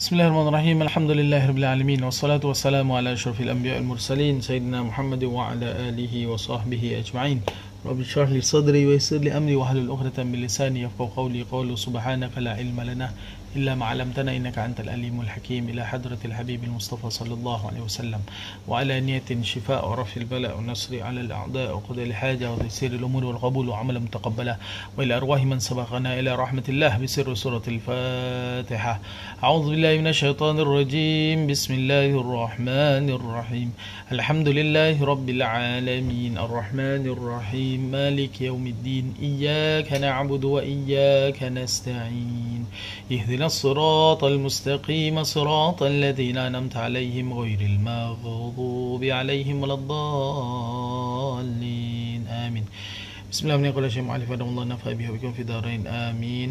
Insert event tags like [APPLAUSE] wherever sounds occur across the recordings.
بسم الله الرحمن الرحيم الحمد لله رب العالمين والصلاة والسلام على أشرف الأنبياء المرسلين سيدنا محمد وعلى آله وصحبه أجمعين رب اشرح لي صدري ويسر لي أمري واحلل عقدة من لساني يفقهوا قولي قول سبحانك لا علم لنا إلا ما علمتنا إنك أنت الأليم الحكيم إلى حضرة الحبيب المصطفى صلى الله عليه وسلم وعلى نية شفاء ورفع البلاء والنصر على الأعداء وقضاء الحاجة وتيسير الأمور والقبول وعمل متقبلة وإلى أرواح من سبقنا إلى رحمة الله بسر سورة الفاتحة أعوذ بالله من الشيطان الرجيم بسم الله الرحمن الرحيم الحمد لله رب العالمين الرحمن الرحيم مالك يوم الدين إياك نعبد وإياك نستعين اهدنا اهدنا الصراط المستقيم صراط الذين انمت عليهم غير المغضوب عليهم ولا الضالين امين بسم الله الرحمن الرحيم قل اشهد ان الله نفع بها بكم في دارين امين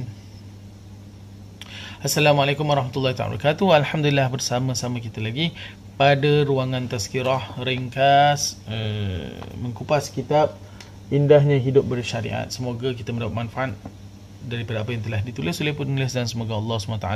Assalamualaikum warahmatullahi wabarakatuh Alhamdulillah bersama-sama kita lagi Pada ruangan tazkirah ringkas uh, eh, Mengkupas kitab Indahnya hidup bersyariat Semoga kita mendapat manfaat daripada apa yang telah ditulis oleh penulis dan semoga Allah SWT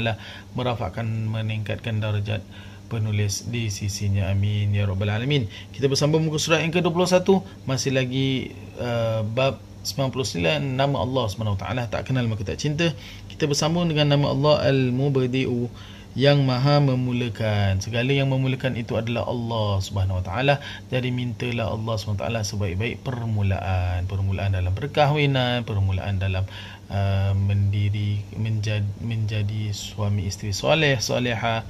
merafakkan meningkatkan darjat penulis di sisinya amin ya rabbal alamin kita bersambung muka surat yang ke-21 masih lagi uh, bab 99 nama Allah SWT tak kenal maka tak cinta kita bersambung dengan nama Allah Al-Mubadi'u yang maha memulakan segala yang memulakan itu adalah Allah Subhanahu Wa Taala jadi mintalah Allah Subhanahu Wa Taala sebaik-baik permulaan permulaan dalam perkahwinan permulaan dalam uh, uh, mendiri menjadi, menjadi suami isteri soleh soleha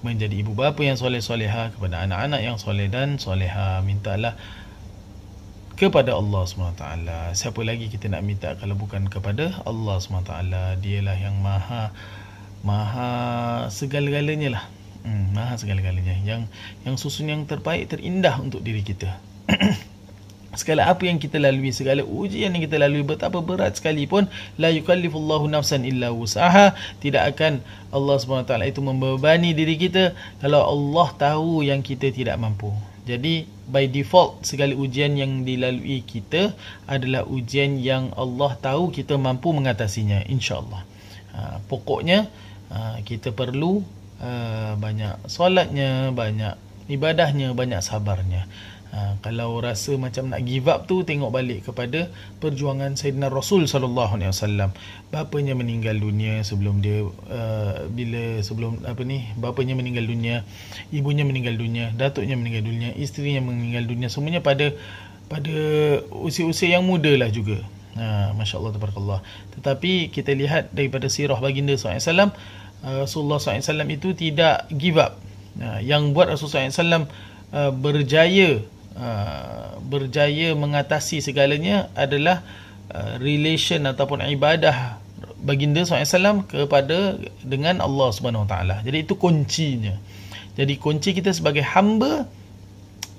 menjadi ibu bapa yang soleh soleha kepada anak-anak yang soleh dan soleha mintalah kepada Allah SWT Siapa lagi kita nak minta kalau bukan kepada Allah SWT Dialah yang maha Maha segala-galanya lah hmm, Maha segala-galanya Yang yang susun yang terbaik terindah untuk diri kita [CLEARS THROAT] segala apa yang kita lalui segala ujian yang kita lalui betapa berat sekalipun la yukallifullahu nafsan illa wusaha tidak akan Allah SWT itu membebani diri kita kalau Allah tahu yang kita tidak mampu jadi by default segala ujian yang dilalui kita adalah ujian yang Allah tahu kita mampu mengatasinya insyaallah ha, pokoknya ha, kita perlu ha, banyak solatnya banyak ibadahnya banyak sabarnya Ha, kalau rasa macam nak give up tu tengok balik kepada perjuangan Sayyidina Rasul sallallahu alaihi wasallam. Bapanya meninggal dunia sebelum dia uh, bila sebelum apa ni? Bapanya meninggal dunia, ibunya meninggal dunia, datuknya meninggal dunia, isterinya meninggal dunia semuanya pada pada usia-usia yang muda lah juga. Ha, Masya Allah, Tabarakallah. Tetapi kita lihat daripada sirah baginda SAW, uh, Rasulullah SAW itu tidak give up. Ha, yang buat Rasulullah SAW uh, berjaya Ah, berjaya mengatasi segalanya adalah ah, relation ataupun ibadah baginda SAW kepada dengan Allah SWT jadi itu kuncinya jadi kunci kita sebagai hamba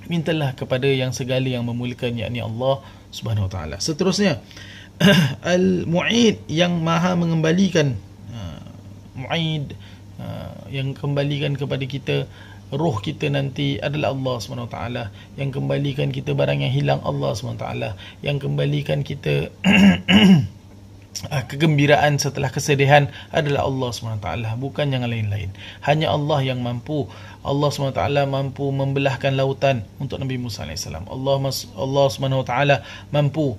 mintalah kepada yang segala yang memulakan yakni Allah Subhanahu Wa Seterusnya [COUGHS] al muid yang maha mengembalikan uh, muid yang kembalikan kepada kita roh kita nanti adalah Allah SWT yang kembalikan kita barang yang hilang Allah SWT yang kembalikan kita [CLEARS THROAT] ah, kegembiraan setelah kesedihan adalah Allah SWT bukan yang lain-lain hanya Allah yang mampu Allah SWT mampu membelahkan lautan untuk Nabi Musa AS Allah, Allah SWT mampu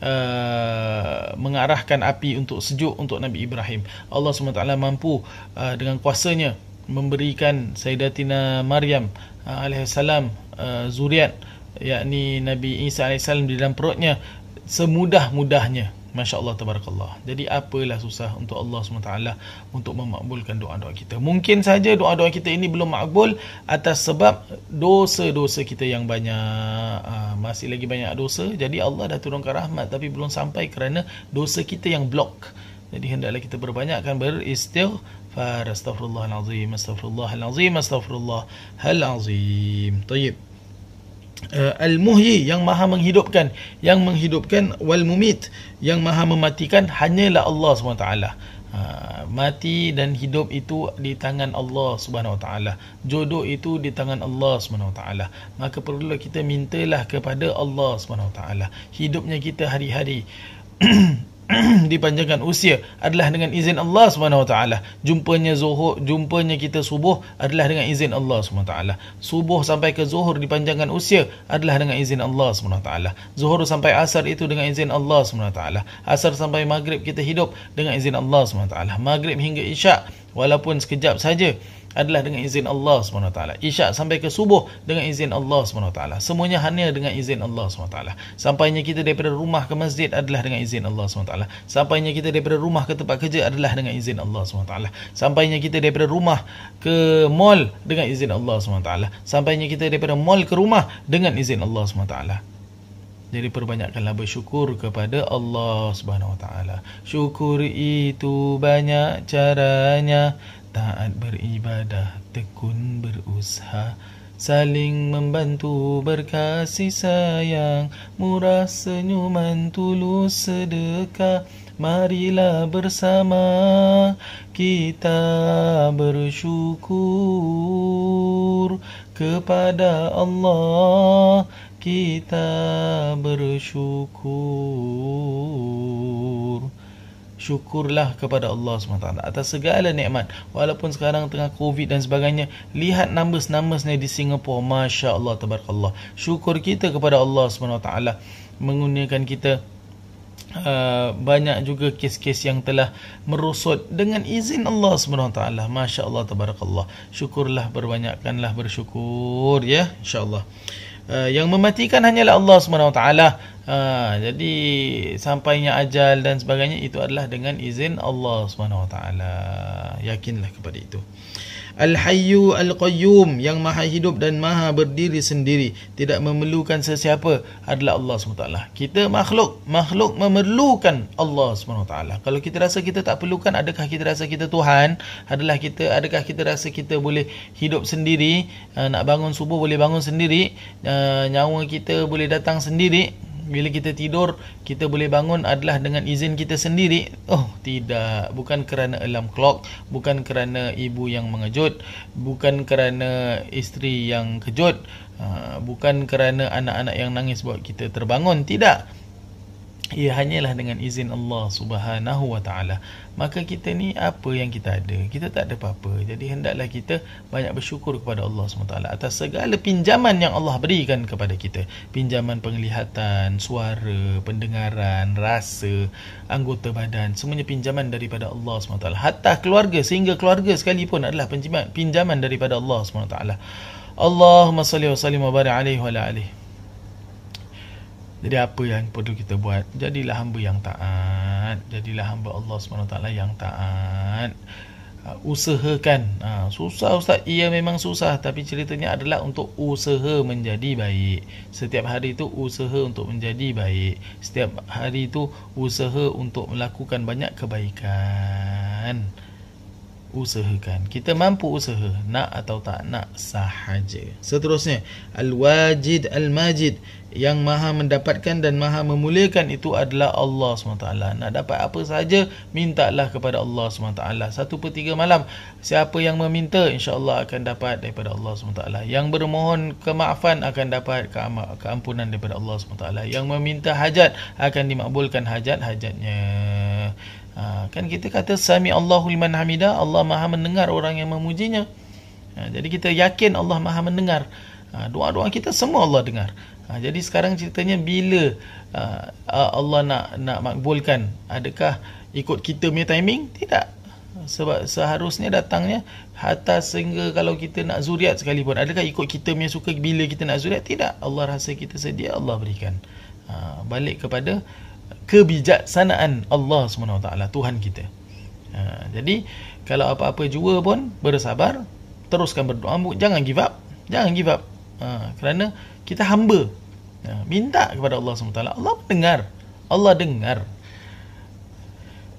Uh, mengarahkan api untuk sejuk untuk Nabi Ibrahim. Allah SWT mampu uh, dengan kuasanya memberikan Sayyidatina Maryam uh, ah, alaihissalam uh, ah, zuriat yakni Nabi Isa alaihissalam di dalam perutnya semudah-mudahnya Masya Allah tabarakallah. Jadi apalah susah untuk Allah SWT untuk memakbulkan doa-doa kita. Mungkin saja doa-doa kita ini belum makbul atas sebab dosa-dosa kita yang banyak. Ha, masih lagi banyak dosa. Jadi Allah dah turunkan rahmat tapi belum sampai kerana dosa kita yang blok. Jadi hendaklah kita berbanyakkan beristighfar. Astaghfirullahalazim, astaghfirullahalazim, astaghfirullahalazim. Tayyib. Uh, Al-Muhyi yang maha menghidupkan Yang menghidupkan Wal-Mumit Yang maha mematikan Hanyalah Allah SWT uh, Mati dan hidup itu Di tangan Allah SWT Jodoh itu di tangan Allah SWT Maka perlulah kita mintalah kepada Allah SWT Hidupnya kita hari-hari [CLEARS THROAT] [CLEARS THROAT] dipanjangkan usia adalah dengan izin Allah Subhanahu Wa Taala. Jumpanya zuhur, jumpanya kita subuh adalah dengan izin Allah Subhanahu Wa Taala. Subuh sampai ke zuhur dipanjangkan usia adalah dengan izin Allah Subhanahu Wa Taala. Zuhur sampai asar itu dengan izin Allah Subhanahu Wa Taala. Asar sampai maghrib kita hidup dengan izin Allah Subhanahu Wa Taala. Maghrib hingga isyak walaupun sekejap saja adalah dengan izin Allah SWT. Isyak sampai ke subuh dengan izin Allah SWT. Semuanya hanya dengan izin Allah SWT. Sampainya kita daripada rumah ke masjid adalah dengan izin Allah SWT. Sampainya kita daripada rumah ke tempat kerja adalah dengan izin Allah SWT. Sampainya kita daripada rumah ke mall dengan izin Allah SWT. Sampainya kita daripada mall ke rumah dengan izin Allah SWT. Jadi perbanyakkanlah bersyukur kepada Allah Subhanahu Wa Taala. Syukur itu banyak caranya taat beribadah, tekun berusaha, saling membantu berkasih sayang, murah senyuman tulus sedekah. Marilah bersama kita bersyukur kepada Allah kita bersyukur syukurlah kepada Allah SWT atas segala nikmat walaupun sekarang tengah covid dan sebagainya lihat numbers-numbers ni di Singapura Masya Allah Tabarakallah syukur kita kepada Allah SWT mengunyakan kita uh, banyak juga kes-kes yang telah merosot dengan izin Allah SWT Masya Allah Tabarakallah syukurlah berbanyakkanlah bersyukur ya insya Allah. Eh, yang mematikan hanyalah Allah SWT uh, eh, Jadi sampainya ajal dan sebagainya itu adalah dengan izin Allah SWT Yakinlah kepada itu Al-Hayyu Al-Qayyum yang maha hidup dan maha berdiri sendiri tidak memerlukan sesiapa adalah Allah SWT. Kita makhluk, makhluk memerlukan Allah SWT. Kalau kita rasa kita tak perlukan, adakah kita rasa kita Tuhan? Adalah kita, adakah kita rasa kita boleh hidup sendiri? Eh, nak bangun subuh boleh bangun sendiri? Eh, nyawa kita boleh datang sendiri? bila kita tidur kita boleh bangun adalah dengan izin kita sendiri oh tidak bukan kerana alarm clock bukan kerana ibu yang mengejut bukan kerana isteri yang kejut ah, bukan kerana anak-anak yang nangis buat kita terbangun tidak ia hanyalah dengan izin Allah Subhanahu wa taala maka kita ni apa yang kita ada kita tak ada apa-apa jadi hendaklah kita banyak bersyukur kepada Allah Subhanahu wa taala atas segala pinjaman yang Allah berikan kepada kita pinjaman penglihatan suara pendengaran rasa anggota badan semuanya pinjaman daripada Allah Subhanahu wa taala hatta keluarga sehingga keluarga sekalipun adalah pinjaman pinjaman daripada Allah Subhanahu wa taala Allahumma salli wa sallim wa barik alaihi wa ala alihi jadi apa yang perlu kita buat? Jadilah hamba yang taat. Jadilah hamba Allah SWT yang taat. Ah, usahakan. Ah, susah Ustaz? Ia memang susah. Tapi ceritanya adalah untuk usaha menjadi baik. Setiap hari itu usaha untuk menjadi baik. Setiap hari itu usaha untuk melakukan banyak kebaikan. Kebaikan usahakan kita mampu usaha nak atau tak nak sahaja seterusnya al wajid al majid yang maha mendapatkan dan maha memuliakan itu adalah Allah SWT Nak dapat apa sahaja, mintalah kepada Allah SWT Satu per tiga malam, siapa yang meminta insya Allah akan dapat daripada Allah SWT Yang bermohon kemaafan akan dapat keampunan daripada Allah SWT Yang meminta hajat akan dimakbulkan hajat-hajatnya Ha, kan kita kata sami Allahu liman hamida, Allah Maha mendengar orang yang memujinya. Ha, jadi kita yakin Allah Maha mendengar. Ha, doa-doa kita semua Allah dengar. Ha, jadi sekarang ceritanya bila ha, Allah nak nak makbulkan, adakah ikut kita punya timing? Tidak. Sebab seharusnya datangnya hatta sehingga kalau kita nak zuriat sekalipun adakah ikut kita punya suka bila kita nak zuriat? Tidak. Allah rasa kita sedia Allah berikan. Ha, balik kepada kebijaksanaan Allah SWT Tuhan kita ha, jadi kalau apa-apa jua pun bersabar teruskan berdoa jangan give up jangan give up ha, kerana kita hamba ha, minta kepada Allah SWT Allah dengar, Allah dengar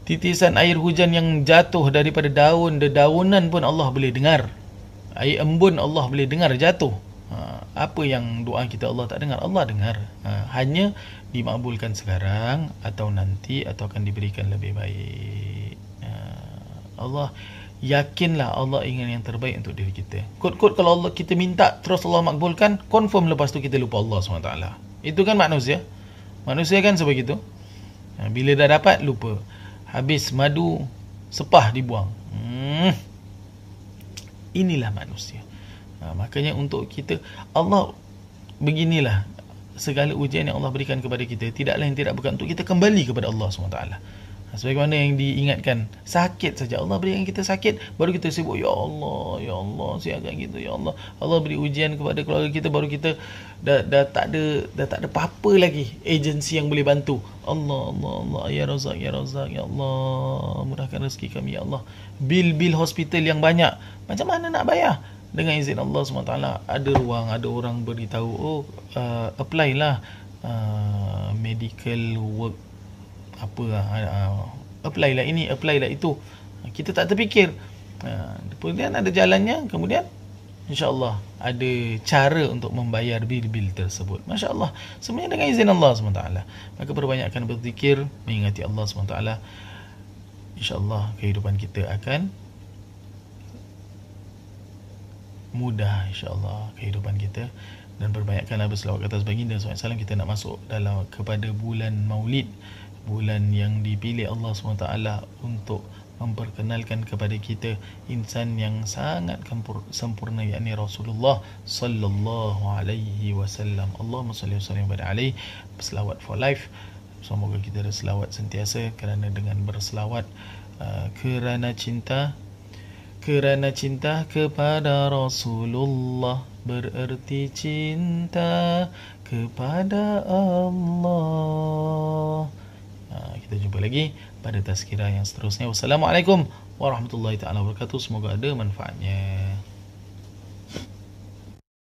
titisan air hujan yang jatuh daripada daun dedaunan pun Allah boleh dengar air embun Allah boleh dengar jatuh apa yang doa kita Allah tak dengar Allah dengar ha, hanya dimakbulkan sekarang atau nanti atau akan diberikan lebih baik ha, Allah yakinlah Allah ingin yang terbaik untuk diri kita kod-kod kalau Allah kita minta terus Allah makbulkan confirm lepas tu kita lupa Allah SWT itu kan manusia manusia kan sebegitu ha, bila dah dapat lupa habis madu sepah dibuang hmm. inilah manusia ha, Makanya untuk kita Allah Beginilah Segala ujian yang Allah berikan kepada kita Tidak lain tidak bukan Untuk kita kembali kepada Allah SWT ha, Sebagaimana yang diingatkan Sakit saja Allah berikan kita sakit Baru kita sibuk Ya Allah Ya Allah Siapkan kita Ya Allah Allah beri ujian kepada keluarga kita Baru kita Dah, dah tak ada Dah tak ada apa-apa lagi Agensi yang boleh bantu Allah Allah Allah Ya Razak Ya Razak Ya Allah Murahkan rezeki kami Ya Allah Bil-bil hospital yang banyak Macam mana nak bayar dengan izin Allah SWT ada ruang ada orang beritahu oh uh, apply lah uh, medical work apa lah, uh, uh, apply lah ini apply lah itu kita tak terfikir uh, kemudian ada jalannya kemudian insyaAllah ada cara untuk membayar bil-bil tersebut Masya Allah Semuanya dengan izin Allah SWT Maka perbanyakkan berfikir, Mengingati Allah SWT InsyaAllah kehidupan kita akan mudah insyaAllah kehidupan kita dan perbanyakkanlah berselawat kata baginda SAW kita nak masuk dalam kepada bulan maulid bulan yang dipilih Allah SWT untuk memperkenalkan kepada kita insan yang sangat sempurna yakni Rasulullah sallallahu alaihi wasallam. Allahumma salli wa sallim pada alaihi berselawat for life. Semoga kita berselawat sentiasa kerana dengan berselawat uh, kerana cinta kerana cinta kepada Rasulullah bererti cinta kepada Allah. Ha, kita jumpa lagi pada tazkirah yang seterusnya. Wassalamualaikum warahmatullahi taala wabarakatuh. Semoga ada manfaatnya.